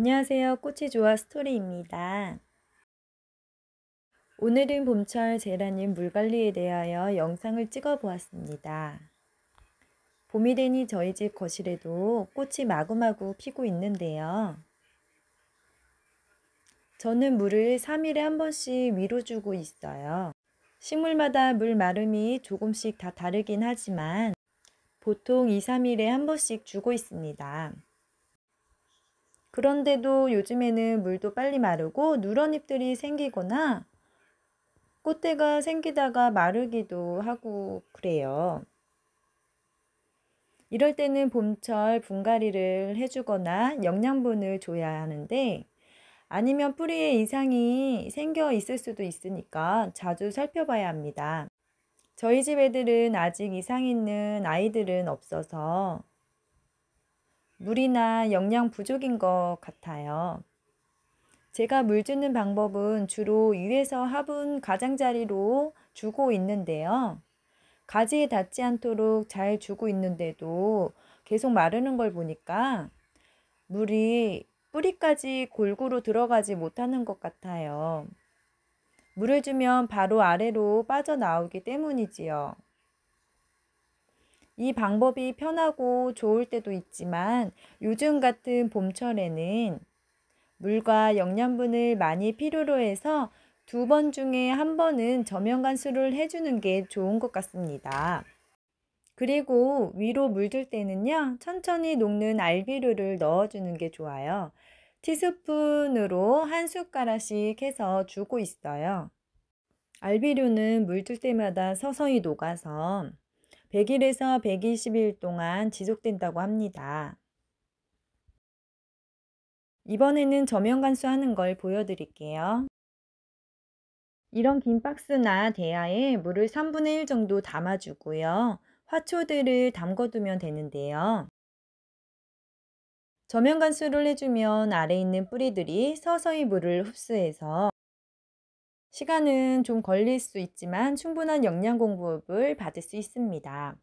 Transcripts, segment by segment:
안녕하세요. 꽃이 좋아 스토리입니다. 오늘은 봄철 제라늄 물관리에 대하여 영상을 찍어 보았습니다. 봄이 되니 저희 집 거실에도 꽃이 마구마구 피고 있는데요. 저는 물을 3일에 한 번씩 위로 주고 있어요. 식물마다 물 마름이 조금씩 다 다르긴 하지만 보통 2, 3일에 한 번씩 주고 있습니다. 그런데도 요즘에는 물도 빨리 마르고 누런잎들이 생기거나 꽃대가 생기다가 마르기도 하고 그래요. 이럴 때는 봄철 분갈이를 해주거나 영양분을 줘야 하는데 아니면 뿌리에 이상이 생겨 있을 수도 있으니까 자주 살펴봐야 합니다. 저희 집 애들은 아직 이상 있는 아이들은 없어서 물이나 영양 부족인 것 같아요. 제가 물 주는 방법은 주로 위에서 화분 가장자리로 주고 있는데요. 가지에 닿지 않도록 잘 주고 있는데도 계속 마르는 걸 보니까 물이 뿌리까지 골고루 들어가지 못하는 것 같아요. 물을 주면 바로 아래로 빠져나오기 때문이지요. 이 방법이 편하고 좋을 때도 있지만 요즘 같은 봄철에는 물과 영양분을 많이 필요로 해서 두 번 중에 한 번은 저면간수를 해주는 게 좋은 것 같습니다. 그리고 위로 물들 때는요, 천천히 녹는 알비르를 넣어주는 게 좋아요. 티스푼으로 한 숟가락씩 해서 주고 있어요. 알비르는 물들 때마다 서서히 녹아서 100일에서 120일 동안 지속된다고 합니다. 이번에는 저면 간수하는 걸 보여드릴게요. 이런 긴 박스나 대야에 물을 3분의 1 정도 담아주고요. 화초들을 담궈두면 되는데요. 저면 간수를 해주면 아래 있는 뿌리들이 서서히 물을 흡수해서 시간은 좀 걸릴 수 있지만 충분한 역량 공급을 받을 수 있습니다.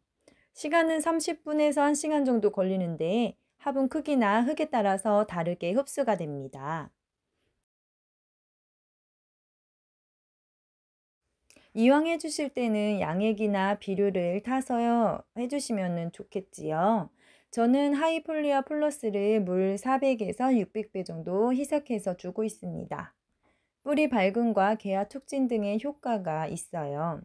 시간은 30분에서 1시간 정도 걸리는데 화분 크기나 흙에 따라서 다르게 흡수가 됩니다. 이왕 해주실 때는 양액이나 비료를 타서 해주시면 좋겠지요. 저는 하이폴리아 플러스를 물 400에서 600배 정도 희석해서 주고 있습니다. 뿌리 밝음과 개화 촉진 등의 효과가 있어요.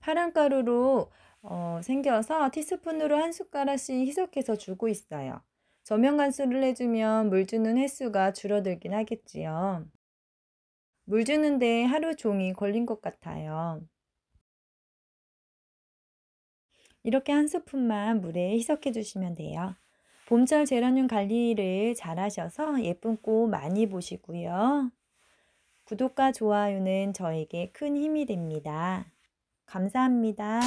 파란가루로 어, 생겨서 티스푼으로 한 숟가락씩 희석해서 주고 있어요. 저면 간수를 해주면 물 주는 횟수가 줄어들긴 하겠지요. 물 주는데 하루 종일 걸린 것 같아요. 이렇게 한 스푼만 물에 희석해 주시면 돼요. 봄철 제라늄 관리를 잘 하셔서 예쁜 꽃 많이 보시고요. 구독과 좋아요는 저에게 큰 힘이 됩니다. 감사합니다.